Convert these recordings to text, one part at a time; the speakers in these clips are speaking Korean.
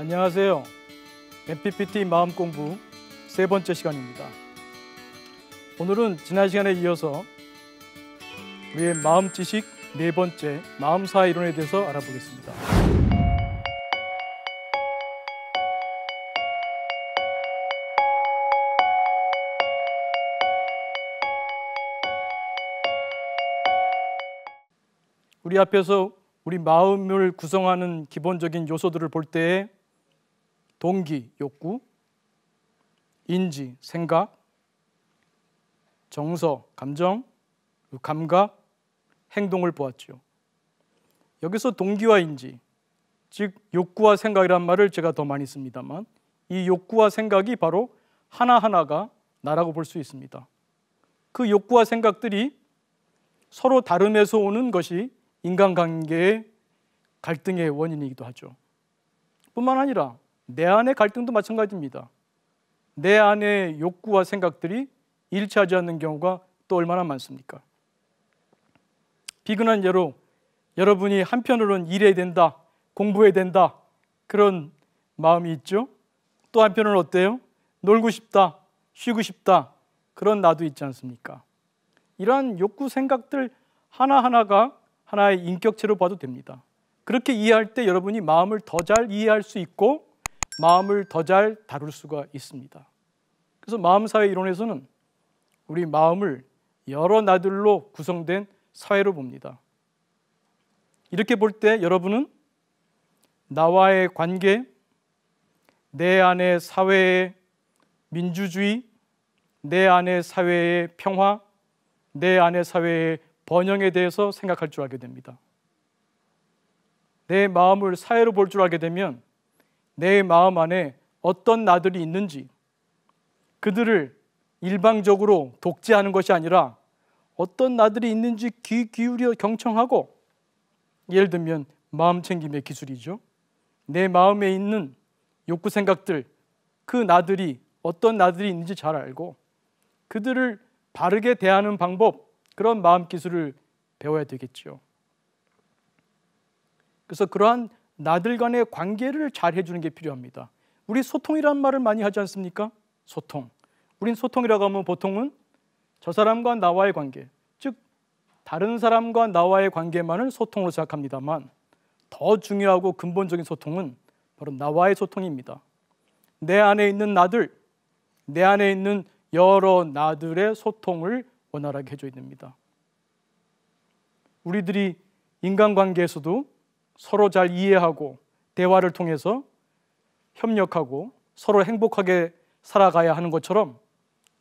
안녕하세요. MPPT 마음공부 세 번째 시간입니다. 오늘은 지난 시간에 이어서 우리의 마음 지식 네 번째 마음사 이론에 대해서 알아보겠습니다. 우리 앞에서 우리 마음을 구성하는 기본적인 요소들을 볼때 동기, 욕구, 인지, 생각, 정서, 감정, 감각, 행동을 보았지 여기서 동기와 인지, 즉 욕구와 생각이란 말을 제가 더 많이 씁니다만 이 욕구와 생각이 바로 하나하나가 나라고 볼 수 있습니다. 그 욕구와 생각들이 서로 다름에서 오는 것이 인간관계의 갈등의 원인이기도 하죠. 뿐만 아니라 내 안의 갈등도 마찬가지입니다. 내 안의 욕구와 생각들이 일치하지 않는 경우가 또 얼마나 많습니까? 비근한 예로 여러분이 한편으로는 일해야 된다, 공부해야 된다 그런 마음이 있죠. 또 한편으로는 어때요? 놀고 싶다, 쉬고 싶다 그런 나도 있지 않습니까? 이러한 욕구 생각들 하나하나가 하나의 인격체로 봐도 됩니다. 그렇게 이해할 때 여러분이 마음을 더 잘 이해할 수 있고 마음을 더 잘 다룰 수가 있습니다. 그래서 마음사회 이론에서는 우리 마음을 여러 나들로 구성된 사회로 봅니다. 이렇게 볼 때 여러분은 나와의 관계, 내 안의 사회의 민주주의, 내 안의 사회의 평화, 내 안의 사회의 번영에 대해서 생각할 줄 알게 됩니다. 내 마음을 사회로 볼 줄 알게 되면 내 마음 안에 어떤 나들이 있는지 그들을 일방적으로 독재하는 것이 아니라 어떤 나들이 있는지 귀 기울여 경청하고 예를 들면 마음 챙김의 기술이죠. 내 마음에 있는 욕구 생각들 그 나들이 어떤 나들이 있는지 잘 알고 그들을 바르게 대하는 방법 그런 마음 기술을 배워야 되겠죠. 그래서 그러한 나들 간의 관계를 잘 해주는 게 필요합니다. 우리 소통이라 말을 많이 하지 않습니까? 소통. 우린 소통이라고 하면 보통은 저 사람과 나와의 관계, 즉 다른 사람과 나와의 관계만을 소통으로 생각합니다만 더 중요하고 근본적인 소통은 바로 나와의 소통입니다. 내 안에 있는 나들, 내 안에 있는 여러 나들의 소통을 원활하게 해줘야 됩니다. 우리들이 인간관계에서도 서로 잘 이해하고 대화를 통해서 협력하고 서로 행복하게 살아가야 하는 것처럼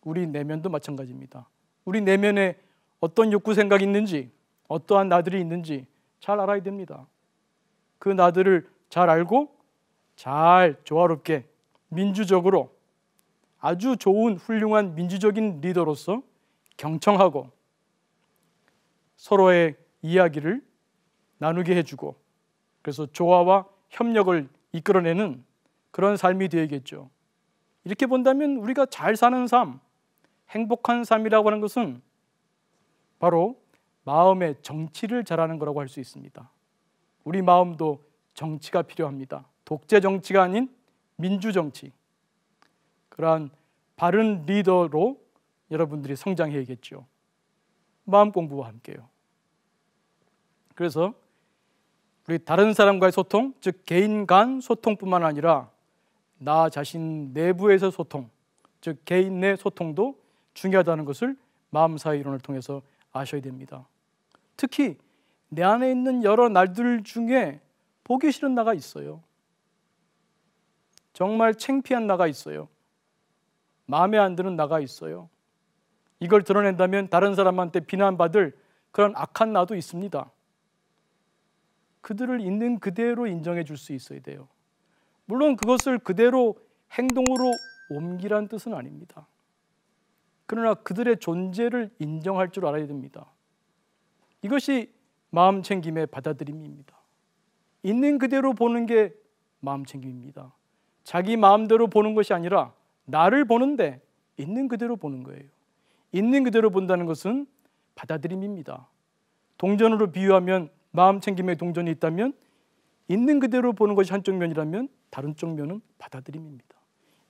우리 내면도 마찬가지입니다. 우리 내면에 어떤 욕구 생각이 있는지, 어떠한 나들이 있는지 잘 알아야 됩니다. 그 나들을 잘 알고 잘 조화롭게 민주적으로 아주 좋은 훌륭한 민주적인 리더로서 경청하고 서로의 이야기를 나누게 해주고 그래서 조화와 협력을 이끌어내는 그런 삶이 되야겠죠 이렇게 본다면 우리가 잘 사는 삶, 행복한 삶이라고 하는 것은 바로 마음의 정치를 잘하는 거라고 할 수 있습니다. 우리 마음도 정치가 필요합니다. 독재 정치가 아닌 민주 정치. 그러한 바른 리더로 여러분들이 성장해야겠죠. 마음 공부와 함께요. 그래서 우리 다른 사람과의 소통, 즉 개인 간 소통뿐만 아니라 나 자신 내부에서 소통, 즉 개인 내 소통도 중요하다는 것을 마음사의 이론을 통해서 아셔야 됩니다. 특히 내 안에 있는 여러 날들 중에 보기 싫은 나가 있어요. 정말 창피한 나가 있어요. 마음에 안 드는 나가 있어요. 이걸 드러낸다면 다른 사람한테 비난받을 그런 악한 나도 있습니다. 그들을 있는 그대로 인정해 줄 수 있어야 돼요. 물론 그것을 그대로 행동으로 옮기란 뜻은 아닙니다. 그러나 그들의 존재를 인정할 줄 알아야 됩니다. 이것이 마음 챙김의 받아들임입니다. 있는 그대로 보는 게 마음 챙김입니다. 자기 마음대로 보는 것이 아니라 나를 보는데 있는 그대로 보는 거예요. 있는 그대로 본다는 것은 받아들임입니다. 동전으로 비유하면 마음 챙김의 동전이 있다면 있는 그대로 보는 것이 한쪽 면이라면 다른 쪽 면은 받아들임입니다.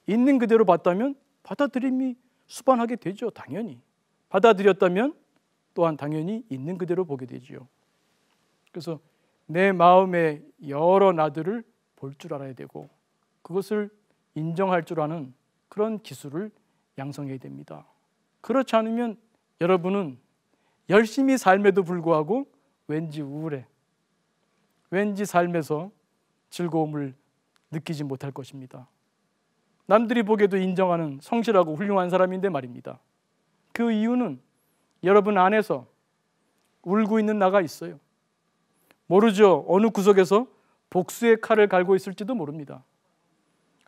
있는 그대로 봤다면 받아들임이 수반하게 되죠. 당연히. 받아들였다면 또한 당연히 있는 그대로 보게 되지요. 그래서 내 마음의 여러 나들을 볼 줄 알아야 되고 그것을 인정할 줄 아는 그런 기술을 양성해야 됩니다. 그렇지 않으면 여러분은 열심히 삶에도 불구하고 왠지 우울해. 왠지 삶에서 즐거움을 느끼지 못할 것입니다. 남들이 보기에도 인정하는 성실하고 훌륭한 사람인데 말입니다. 그 이유는 여러분 안에서 울고 있는 나가 있어요. 모르죠. 어느 구석에서 복수의 칼을 갈고 있을지도 모릅니다.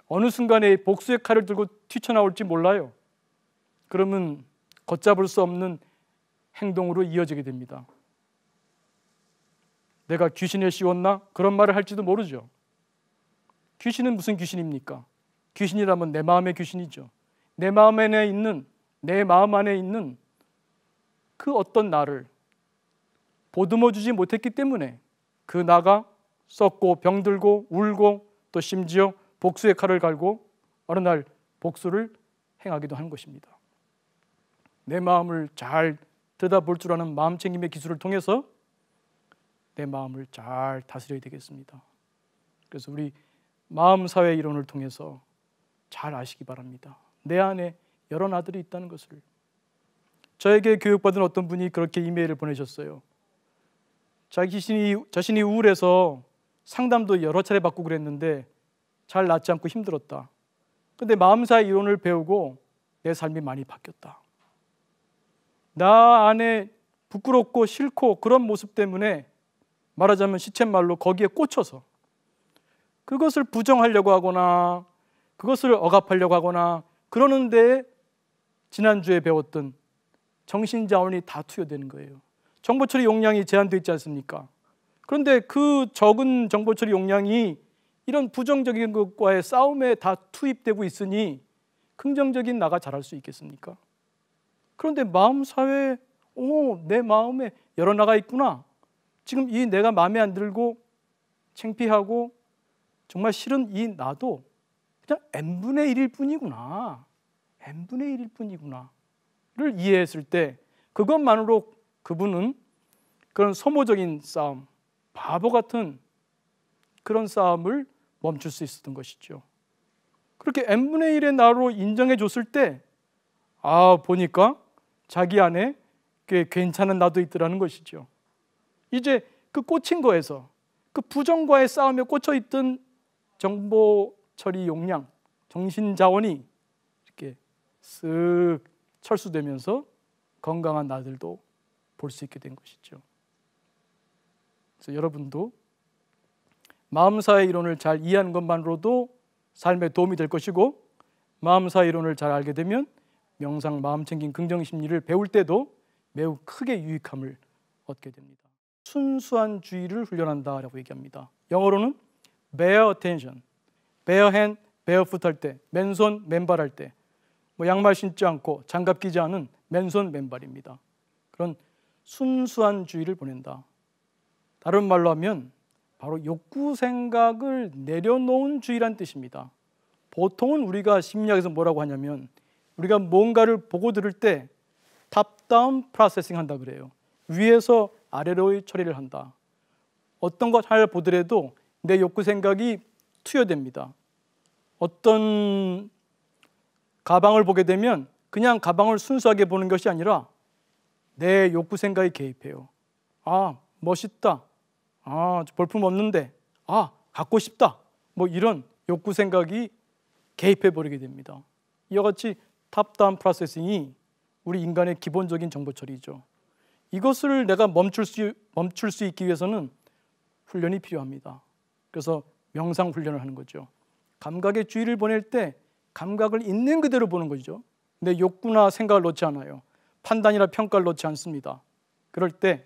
어느 순간에 복수의 칼을 들고 튀쳐나올지 몰라요. 그러면 걷잡을 수 없는 행동으로 이어지게 됩니다. 내가 귀신에 씌웠나? 그런 말을 할지도 모르죠. 귀신은 무슨 귀신입니까? 귀신이라면 내 마음의 귀신이죠. 내 마음 안에 있는 내 마음 안에 있는 그 어떤 나를 보듬어 주지 못했기 때문에 그 나가 썩고 병들고 울고 또 심지어 복수의 칼을 갈고 어느 날 복수를 행하기도 한 것입니다. 내 마음을 잘 들여다볼 줄 아는 마음챙김의 기술을 통해서 내 마음을 잘 다스려야 되겠습니다. 그래서 우리 마음 사회 이론을 통해서 잘 아시기 바랍니다. 내 안에 여러 나들이 있다는 것을 저에게 교육받은 어떤 분이 그렇게 이메일을 보내셨어요. 자신이 기 자신이 우울해서 상담도 여러 차례 받고 그랬는데 잘 낫지 않고 힘들었다. 근데 마음사 회 이론을 배우고 내 삶이 많이 바뀌었다. 나 안에 부끄럽고 싫고 그런 모습 때문에 말하자면 시쳇말로 거기에 꽂혀서 그것을 부정하려고 하거나 그것을 억압하려고 하거나 그러는데 지난주에 배웠던 정신자원이 다 투여되는 거예요. 정보 처리 용량이 제한되어 있지 않습니까? 그런데 그 적은 정보 처리 용량이 이런 부정적인 것과의 싸움에 다 투입되고 있으니 긍정적인 나가 잘할 수 있겠습니까? 그런데 마음 사회 오, 내 마음에 여러 나가 있구나. 지금 이 내가 마음에 안 들고 창피하고 정말 싫은 이 나도 그냥 n분의 1일 뿐이구나. n분의 1일 뿐이구나를 이해했을 때 그것만으로 그분은 그런 소모적인 싸움, 바보 같은 그런 싸움을 멈출 수 있었던 것이죠. 그렇게 n분의 1의 나로 인정해 줬을 때, 아, 보니까 자기 안에 꽤 괜찮은 나도 있더라는 것이죠. 이제 그 꽂힌 거에서 그 부정과의 싸움에 꽂혀 있던 정보 처리 용량, 정신 자원이 이렇게 쓱 철수되면서 건강한 나들도 볼 수 있게 된 것이죠. 그래서 여러분도 마음사의 이론을 잘 이해하는 것만으로도 삶에 도움이 될 것이고 마음사 이론을 잘 알게 되면 명상 마음 챙김 긍정 심리를 배울 때도 매우 크게 유익함을 얻게 됩니다. 순수한 주의를 훈련한다라고 얘기합니다. 영어로는 bear attention, bare hand, bare foot 할 때, 맨손, 맨발 할 때, 뭐 양말 신지 않고 장갑 끼지 않은 맨손, 맨발입니다. 그런 순수한 주의를 보낸다. 다른 말로 하면 바로 욕구 생각을 내려놓은 주의란 뜻입니다. 보통은 우리가 심리학에서 뭐라고 하냐면 우리가 뭔가를 보고 들을 때 탑다운 프로세싱 한다 그래요. 위에서 아래로의 처리를 한다. 어떤 것잘 보더라도 내 욕구 생각이 투여됩니다. 어떤 가방을 보게 되면 그냥 가방을 순수하게 보는 것이 아니라 내 욕구 생각이 개입해요. 아, 멋있다. 아, 볼품 없는데. 아, 갖고 싶다. 뭐 이런 욕구 생각이 개입해 버리게 됩니다. 이와 같이 탑다운 프로세싱이 우리 인간의 기본적인 정보 처리죠. 이것을 내가 멈출 수, 멈출 수 있기 위해서는 훈련이 필요합니다. 그래서 명상 훈련을 하는 거죠. 감각의 주의를 보낼 때 감각을 있는 그대로 보는 거죠. 내 욕구나 생각을 놓지 않아요. 판단이나 평가를 놓지 않습니다. 그럴 때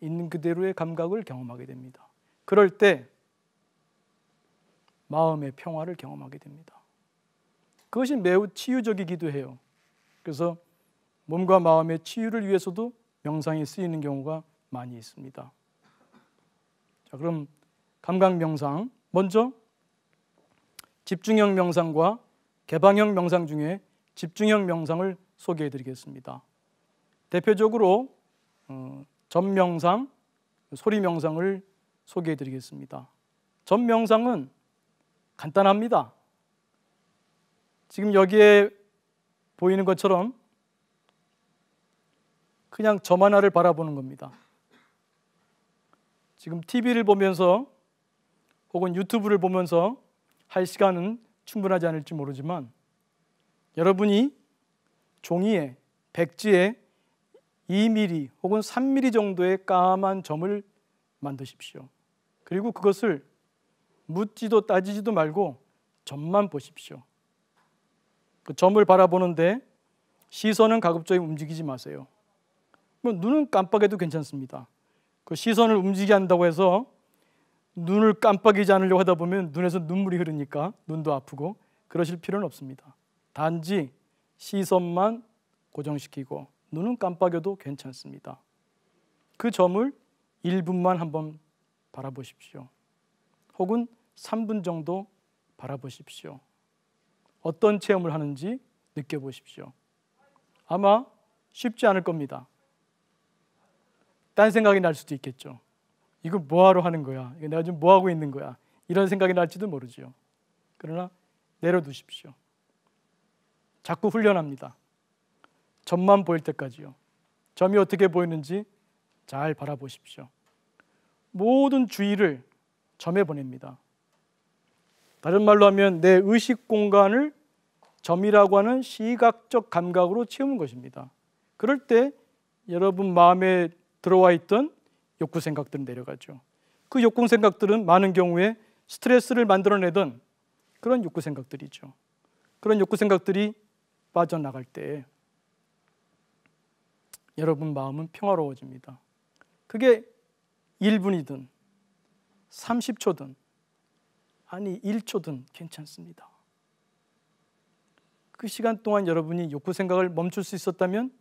있는 그대로의 감각을 경험하게 됩니다. 그럴 때 마음의 평화를 경험하게 됩니다. 그것이 매우 치유적이기도 해요. 그래서 몸과 마음의 치유를 위해서도 명상에 쓰이는 경우가 많이 있습니다. 자, 그럼 감각 명상 먼저 집중형 명상과 개방형 명상 중에 집중형 명상을 소개해 드리겠습니다. 대표적으로 어, 전명상, 소리 명상을 소개해 드리겠습니다. 전명상은 간단합니다. 지금 여기에 보이는 것처럼 그냥 저 하나를 바라보는 겁니다. 지금 TV를 보면서 혹은 유튜브를 보면서 할 시간은 충분하지 않을지 모르지만 여러분이 종이에 백지에 2mm 혹은 3mm 정도의 까만 점을 만드십시오. 그리고 그것을 묻지도 따지지도 말고 점만 보십시오. 그 점을 바라보는데 시선은 가급적이 움직이지 마세요. 눈은 깜빡해도 괜찮습니다. 그 시선을 움직이게 한다고 해서 눈을 깜빡이지 않으려고 하다 보면 눈에서 눈물이 흐르니까 눈도 아프고 그러실 필요는 없습니다. 단지 시선만 고정시키고 눈은 깜빡여도 괜찮습니다. 그 점을 1분만 한번 바라보십시오. 혹은 3분 정도 바라보십시오. 어떤 체험을 하는지 느껴보십시오. 아마 쉽지 않을 겁니다. 딴 생각이 날 수도 있겠죠. 이거 뭐하러 하는 거야? 내가 지금 뭐하고 있는 거야? 이런 생각이 날지도 모르지요. 그러나 내려두십시오. 자꾸 훈련합니다. 점만 보일 때까지요. 점이 어떻게 보이는지 잘 바라보십시오. 모든 주의를 점에 보냅니다. 다른 말로 하면 내 의식 공간을 점이라고 하는 시각적 감각으로 채우는 것입니다. 그럴 때 여러분 마음에 들어와 있던 욕구 생각들은 내려가죠. 그 욕구 생각들은 많은 경우에 스트레스를 만들어내던 그런 욕구 생각들이죠. 그런 욕구 생각들이 빠져나갈 때 여러분 마음은 평화로워집니다. 그게 1분이든 30초든 아니 1초든 괜찮습니다. 그 시간 동안 여러분이 욕구 생각을 멈출 수 있었다면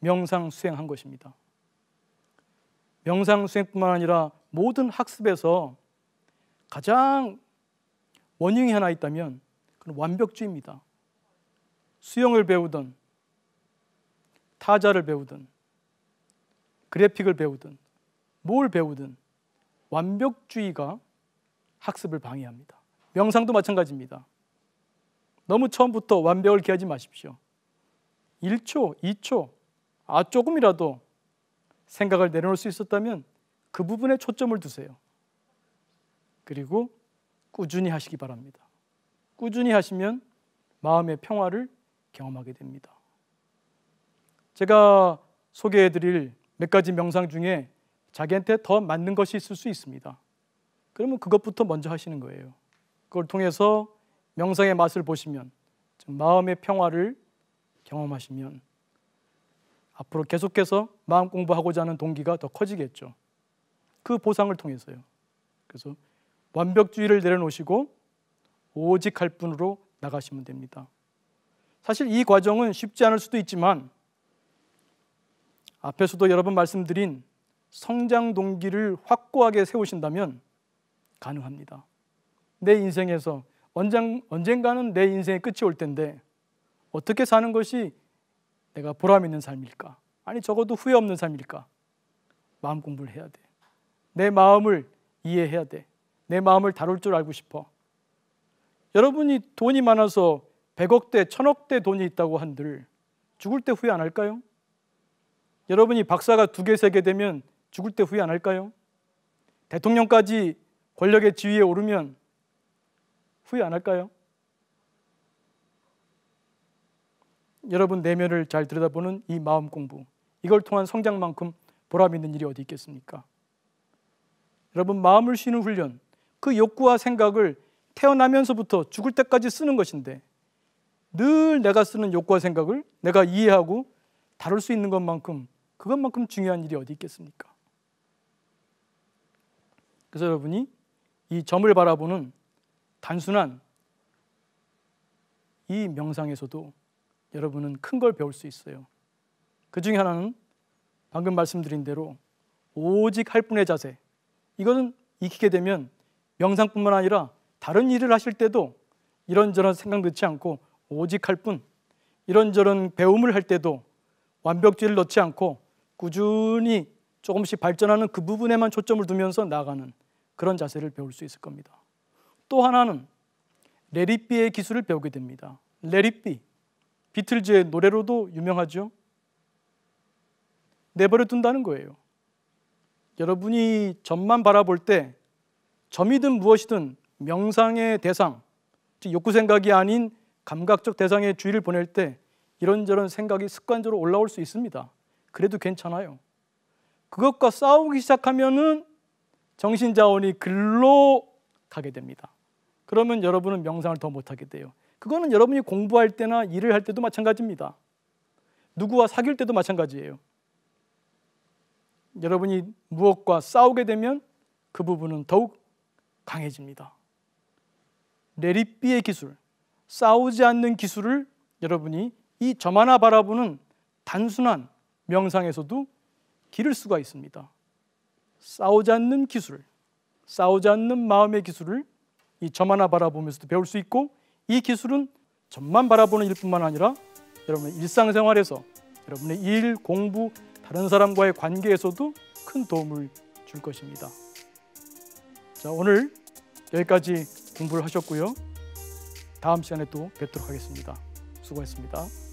명상 수행한 것입니다. 명상 수행뿐만 아니라 모든 학습에서 가장 원인이 하나 있다면 그건 완벽주의입니다. 수영을 배우든 타자를 배우든 그래픽을 배우든 뭘 배우든 완벽주의가 학습을 방해합니다. 명상도 마찬가지입니다. 너무 처음부터 완벽을 기하지 마십시오. 1초, 2초, 아 조금이라도 생각을 내려놓을 수 있었다면 그 부분에 초점을 두세요. 그리고 꾸준히 하시기 바랍니다. 꾸준히 하시면 마음의 평화를 경험하게 됩니다. 제가 소개해 드릴 몇 가지 명상 중에 자기한테 더 맞는 것이 있을 수 있습니다. 그러면 그것부터 먼저 하시는 거예요. 그걸 통해서 명상의 맛을 보시면 마음의 평화를 경험하시면 앞으로 계속해서 마음 공부하고자 하는 동기가 더 커지겠죠. 그 보상을 통해서요. 그래서 완벽주의를 내려놓으시고 오직 할뿐으로 나가시면 됩니다. 사실 이 과정은 쉽지 않을 수도 있지만 앞에서도 여러 번 말씀드린 성장 동기를 확고하게 세우신다면 가능합니다. 내 인생에서 언젠가는 내 인생의 끝이 올 텐데 어떻게 사는 것이 내가 보람 있는 삶일까? 아니 적어도 후회 없는 삶일까? 마음 공부를 해야 돼. 내 마음을 이해해야 돼. 내 마음을 다룰 줄 알고 싶어. 여러분이 돈이 많아서 100억대, 1000억대 돈이 있다고 한들 죽을 때 후회 안 할까요? 여러분이 박사가 두 개 세게 되면 죽을 때 후회 안 할까요? 대통령까지 권력의 지위에 오르면 후회 안 할까요? 여러분 내면을 잘 들여다보는 이 마음 공부 이걸 통한 성장만큼 보람 있는 일이 어디 있겠습니까? 여러분 마음을 쉬는 훈련 그 욕구와 생각을 태어나면서부터 죽을 때까지 쓰는 것인데 늘 내가 쓰는 욕구와 생각을 내가 이해하고 다룰 수 있는 것만큼 그것만큼 중요한 일이 어디 있겠습니까? 그래서 여러분이 이 점을 바라보는 단순한 이 명상에서도 여러분은 큰 걸 배울 수 있어요. 그 중에 하나는 방금 말씀드린 대로 오직 할뿐의 자세. 이거는 익히게 되면 명상뿐만 아니라 다른 일을 하실 때도 이런저런 생각 넣지 않고 오직 할 뿐, 이런저런 배움을 할 때도 완벽주의를 넣지 않고 꾸준히 조금씩 발전하는 그 부분에만 초점을 두면서 나아가는 그런 자세를 배울 수 있을 겁니다. 또 하나는 레리비의 기술을 배우게 됩니다. 레리비 비틀즈의 노래로도 유명하죠. 내버려 둔다는 거예요. 여러분이 점만 바라볼 때 점이든 무엇이든 명상의 대상, 즉 욕구 생각이 아닌 감각적 대상에 주의를 보낼 때 이런저런 생각이 습관적으로 올라올 수 있습니다. 그래도 괜찮아요. 그것과 싸우기 시작하면은 정신 자원이 글로 가게 됩니다. 그러면 여러분은 명상을 더 못하게 돼요. 그거는 여러분이 공부할 때나 일을 할 때도 마찬가지입니다. 누구와 사귈 때도 마찬가지예요. 여러분이 무엇과 싸우게 되면 그 부분은 더욱 강해집니다. 레리비의 기술, 싸우지 않는 기술을 여러분이 이 점하나 바라보는 단순한 명상에서도 기를 수가 있습니다. 싸우지 않는 기술, 싸우지 않는 마음의 기술을 이 점하나 바라보면서도 배울 수 있고 이 기술은 점만 바라보는 일뿐만 아니라 여러분의 일상생활에서 여러분의 일, 공부, 다른 사람과의 관계에서도 큰 도움을 줄 것입니다. 자, 오늘 여기까지 공부를 하셨고요. 다음 시간에 또 뵙도록 하겠습니다. 수고했습니다.